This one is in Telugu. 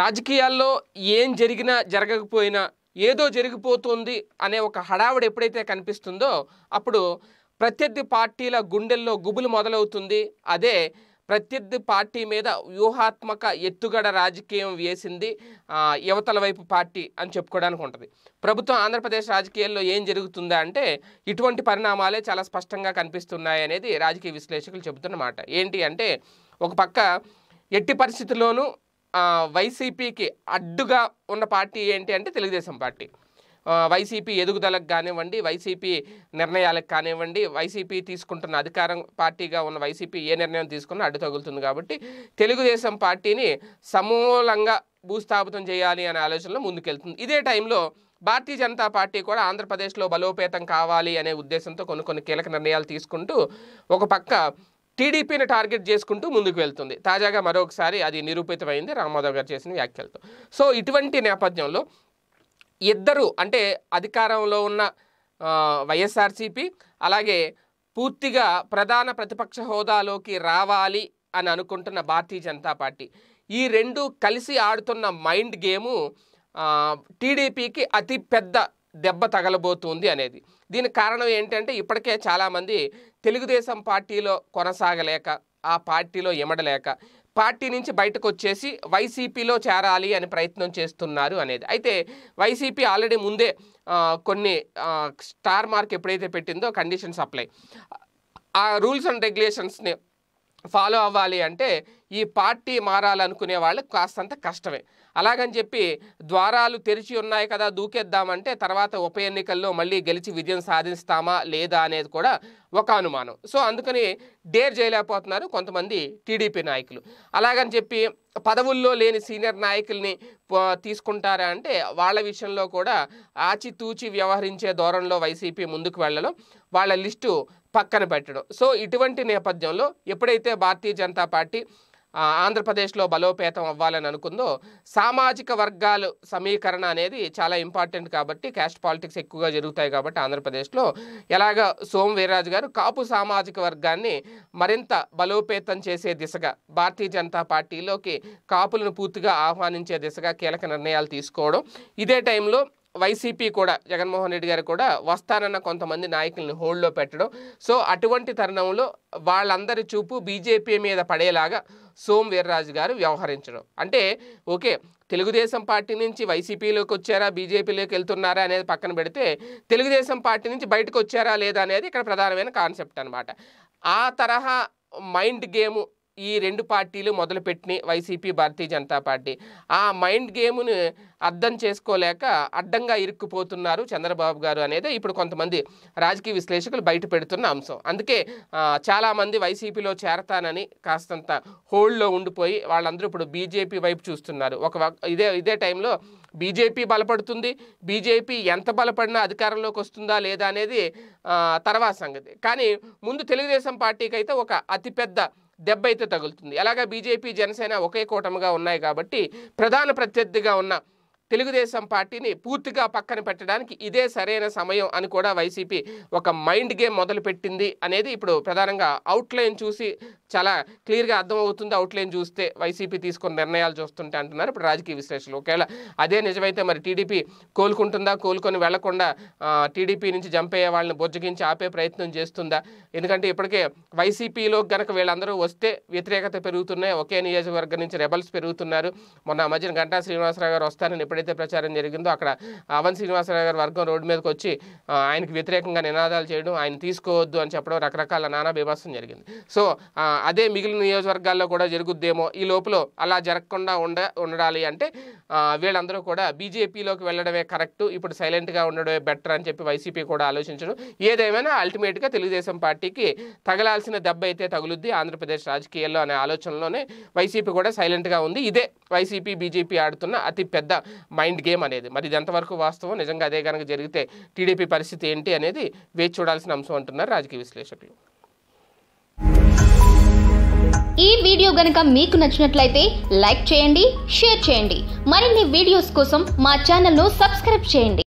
రాజకీయాల్లో ఏం జరిగినా జరగకపోయినా ఏదో జరిగిపోతుంది అనే ఒక హడావుడు ఎప్పుడైతే కనిపిస్తుందో అప్పుడు ప్రత్యర్థి పార్టీల గుండెల్లో గుబులు మొదలవుతుంది అదే ప్రత్యర్థి పార్టీ మీద వ్యూహాత్మక ఎత్తుగడ రాజకీయం వేసింది యువతల వైపు పార్టీ అని చెప్పుకోవడానికి ఉంటుంది ప్రభుత్వం ఆంధ్రప్రదేశ్ రాజకీయాల్లో ఏం జరుగుతుందా అంటే ఇటువంటి పరిణామాలే చాలా స్పష్టంగా కనిపిస్తున్నాయి అనేది రాజకీయ విశ్లేషకులు చెబుతున్నమాట ఏంటి అంటే ఒక పక్క ఎట్టి పరిస్థితుల్లోనూ వైసీపీకి అడ్డుగా ఉన్న పార్టీ ఏంటి అంటే తెలుగుదేశం పార్టీ వైసీపీ ఎదుగుదలకు కానివ్వండి వైసీపీ నిర్ణయాలకు కానివ్వండి వైసీపీ తీసుకుంటున్న అధికారం పార్టీగా ఉన్న వైసీపీ ఏ నిర్ణయం తీసుకున్నా అడ్డు తగులుతుంది కాబట్టి తెలుగుదేశం పార్టీని సమూలంగా భూస్థాపితం చేయాలి అనే ఆలోచనలో ముందుకెళ్తుంది ఇదే టైంలో భారతీయ జనతా పార్టీ కూడా ఆంధ్రప్రదేశ్లో బలోపేతం కావాలి అనే ఉద్దేశంతో కొన్ని కొన్ని కీలక నిర్ణయాలు తీసుకుంటూ ఒక పక్క టీడీపీని టార్గెట్ చేసుకుంటూ ముందుకు వెళ్తుంది తాజాగా మరొకసారి అది నిరూపితమైంది రామ్మాధవ్ గారు చేసిన వ్యాఖ్యలతో సో ఇటువంటి నేపథ్యంలో ఇద్దరు అంటే అధికారంలో ఉన్న వైఎస్ఆర్సీపీ అలాగే పూర్తిగా ప్రధాన ప్రతిపక్ష హోదాలోకి రావాలి అని అనుకుంటున్న భారతీయ జనతా పార్టీ ఈ రెండు కలిసి ఆడుతున్న మైండ్ గేము టీడీపీకి అతి పెద్ద దెబ్బ తగలబోతుంది అనేది దీనికి కారణం ఏంటంటే ఇప్పటికే చాలామంది తెలుగుదేశం పార్టీలో కొనసాగలేక ఆ పార్టీలో ఎమడలేక పార్టీ నుంచి బయటకు వచ్చేసి వైసీపీలో చేరాలి అని ప్రయత్నం చేస్తున్నారు అనేది అయితే వైసీపీ ఆల్రెడీ ముందే కొన్ని స్టార్ మార్క్ ఎప్పుడైతే పెట్టిందో కండిషన్స్ అప్లై ఆ రూల్స్ అండ్ రెగ్యులేషన్స్ని ఫాలో అవ్వాలి అంటే ఈ పార్టీ మారాలనుకునే వాళ్ళకి కాస్తంత కష్టమే అలాగని చెప్పి ద్వారాలు తెరిచి ఉన్నాయి కదా దూకేద్దామంటే తర్వాత ఉప ఎన్నికల్లో మళ్ళీ గెలిచి విజయం సాధిస్తామా లేదా అనేది కూడా ఒక అనుమానం సో అందుకని డేర్ చేయలేకపోతున్నారు కొంతమంది టీడీపీ నాయకులు అలాగని చెప్పి పదవుల్లో లేని సీనియర్ నాయకుల్ని తీసుకుంటారా అంటే వాళ్ళ విషయంలో కూడా ఆచితూచి వ్యవహరించే ధోరణిలో వైసీపీ ముందుకు వెళ్ళడం వాళ్ళ లిస్టు పక్కన పెట్టడం సో ఇటువంటి నేపథ్యంలో ఎప్పుడైతే భారతీయ జనతా పార్టీ ఆంధ్రప్రదేశ్లో బలోపేతం అవ్వాలని అనుకుందో సామాజిక వర్గాలు సమీకరణ అనేది చాలా ఇంపార్టెంట్ కాబట్టి క్యాస్ట్ పాలిటిక్స్ ఎక్కువగా జరుగుతాయి కాబట్టి ఆంధ్రప్రదేశ్లో ఎలాగ సోమ వీర్రాజు గారు కాపు సామాజిక వర్గాన్ని మరింత బలోపేతం చేసే దిశగా భారతీయ జనతా పార్టీలోకి కాపులను పూర్తిగా ఆహ్వానించే దిశగా కీలక నిర్ణయాలు తీసుకోవడం ఇదే టైంలో వైసీపీ కూడా జగన్మోహన్ రెడ్డి గారు కూడా వస్తారన్న కొంతమంది నాయకుల్ని హోల్డ్లో పెట్టడం సో అటువంటి తరుణంలో వాళ్ళందరి చూపు బీజేపీ మీద పడేలాగా సోమ్ వీర్రాజు గారు వ్యవహరించడం అంటే ఓకే తెలుగుదేశం పార్టీ నుంచి వైసీపీలోకి వచ్చారా బీజేపీలోకి వెళ్తున్నారా అనేది పక్కన పెడితే తెలుగుదేశం పార్టీ నుంచి బయటకు వచ్చారా లేదా అనేది ఇక్కడ ప్రధానమైన కాన్సెప్ట్ అనమాట ఆ తరహా మైండ్ గేమ్ ఈ రెండు పార్టీలు మొదలుపెట్టినాయి వైసీపీ భారతీయ జనతా పార్టీ ఆ మైండ్ గేమ్ను అర్థం చేసుకోలేక అడ్డంగా ఇరుక్కుపోతున్నారు చంద్రబాబు గారు అనేది ఇప్పుడు కొంతమంది రాజకీయ విశ్లేషకులు బయట పెడుతున్న అంశం అందుకే చాలామంది వైసీపీలో చేరతానని కాస్తంత హోల్డ్లో ఉండిపోయి వాళ్ళందరూ ఇప్పుడు బీజేపీ వైపు చూస్తున్నారు ఒక ఇదే ఇదే టైంలో బీజేపీ బలపడుతుంది బీజేపీ ఎంత బలపడినా అధికారంలోకి వస్తుందా లేదా అనేది తర్వాత సంగతి కానీ ముందు తెలుగుదేశం పార్టీకి అయితే ఒక అతిపెద్ద దెబ్బ అయితే తగులుతుంది అలాగా బీజేపీ జనసేన ఒకే కూటమిగా ఉన్నాయి కాబట్టి ప్రధాన ప్రత్యర్థిగా ఉన్న తెలుగుదేశం పార్టీని పూర్తిగా పక్కన పెట్టడానికి ఇదే సరైన సమయం అని కూడా వైసీపీ ఒక మైండ్ గేమ్ మొదలుపెట్టింది అనేది ఇప్పుడు ప్రధానంగా అవుట్లైన్ చూసి చాలా క్లియర్గా అర్థమవుతుంది అవుట్లైన్ చూస్తే వైసీపీ తీసుకున్న నిర్ణయాలు చూస్తుంటే అంటున్నారు ఇప్పుడు రాజకీయ విశ్లేషణలు ఒకవేళ అదే నిజమైతే మరి టీడీపీ కోలుకుంటుందా కోలుకొని వెళ్లకుండా టీడీపీ నుంచి అయ్యే వాళ్ళని బొజ్జగించి ఆపే ప్రయత్నం చేస్తుందా ఎందుకంటే ఇప్పటికే వైసీపీలో గనక వీళ్ళందరూ వస్తే వ్యతిరేకత పెరుగుతున్నాయి ఒకే నియోజకవర్గం నుంచి రెబల్స్ పెరుగుతున్నారు మొన్న మధ్యన గంటా శ్రీనివాసరావు గారు వస్తారని ఎప్పుడైతే ప్రచారం జరిగిందో అక్కడ అవన్ శ్రీనివాసరావు గారి వర్గం రోడ్డు మీదకి వచ్చి ఆయనకు వ్యతిరేకంగా నినాదాలు చేయడం ఆయన తీసుకోవద్దు అని చెప్పడం రకరకాల నానా బీభత్సం జరిగింది సో అదే మిగిలిన నియోజకవర్గాల్లో కూడా జరుగుద్దేమో ఈ లోపల అలా జరగకుండా ఉండ ఉండాలి అంటే వీళ్ళందరూ కూడా బీజేపీలోకి వెళ్ళడమే కరెక్ట్ ఇప్పుడు సైలెంట్గా ఉండడమే బెటర్ అని చెప్పి వైసీపీ కూడా ఆలోచించడం ఏదేమైనా అల్టిమేట్గా తెలుగుదేశం పార్టీకి తగలాల్సిన దెబ్బ అయితే తగులుద్ది ఆంధ్రప్రదేశ్ రాజకీయాల్లో అనే ఆలోచనలోనే వైసీపీ కూడా సైలెంట్గా ఉంది ఇదే వైసీపీ బీజేపీ ఆడుతున్న అతి పెద్ద మైండ్ గేమ్ అనేది మరి ఇది ఎంతవరకు వాస్తవం నిజంగా అదే కనుక జరిగితే టీడీపీ పరిస్థితి ఏంటి అనేది వేచి చూడాల్సిన అంశం అంటున్నారు రాజకీయ విశ్లేషకులు ఈ వీడియో గనక మీకు నచ్చినట్లయితే లైక్ చేయండి షేర్ చేయండి మరిన్ని వీడియోస్ కోసం మా ఛానల్ను సబ్స్క్రైబ్ చేయండి